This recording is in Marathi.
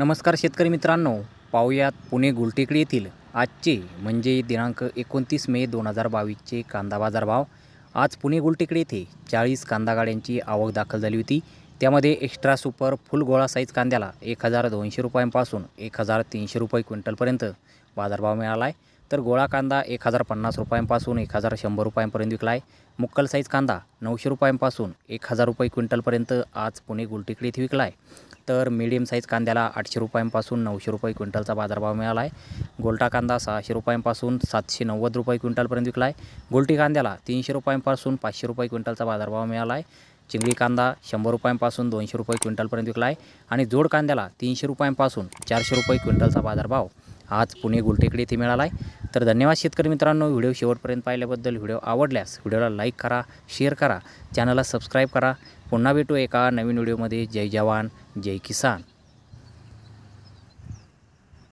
नमस्कार शेतकरी मित्रांनो पाहूयात पुणे गुलटेकडी येथील आजचे म्हणजे दिनांक एकोणतीस मे दोन हजार बावीसचे कांदा बाजारभाव आज पुणे गुलटेकडी येथे चाळीस कांदा गाड्यांची आवक दाखल झाली होती त्यामध्ये एक्स्ट्रा सुपर फुल गोळा साईज कांद्याला एक हजार दोनशे रुपयांपासून एक हजार तीनशे रुपये क्विंटलपर्यंत बाजारभाव मिळाला आहे तर गोळा कांदा एक हजार पन्नास रुपयांपासून एक हजार शंभर रुपयांपर्यंत विकला आहे मुक्कल साईज कांदा नऊशे रुपयांपासून एक हजार रुपये क्विंटलपर्यंत आज पुणे गुलटेकडी येथे विकला आहे तर मीडियम साईज कांद्याला आठशे रुपयांपासून नऊशे रुपये क्विंटलचा बाजारभाव मिळाला आहे गोलटा कांदा सहाशे रुपयांपासून सातशे नव्वद रुपये क्विंटलपर्यंत विकला आहे गोलटी कांद्याला तीनशे रुपयांपासून पाचशे रुपये क्विंटलचा बाजारभाव मिळाला आहे चिंगळी कांदा शंभर रुपयांपासून दोनशे रुपये क्विंटलपर्यंत विकला आहे आणि जोड कांद्याला तीनशे रुपयांपासून चारशे रुपये क्विंटलचा बाजारभाव आज पुणे गुलटेकडे इथे मिळाला आहे तर धन्यवाद शेतकरी मित्रांनो व्हिडिओ शेवटपर्यंत पाहिल्याबद्दल व्हिडिओ आवडल्यास व्हिडिओला लाईक करा शेअर करा चॅनलला सबस्क्राईब करा पुन्हा भेटू एका नवीन व्हिडिओमध्ये जय जवान जय किसान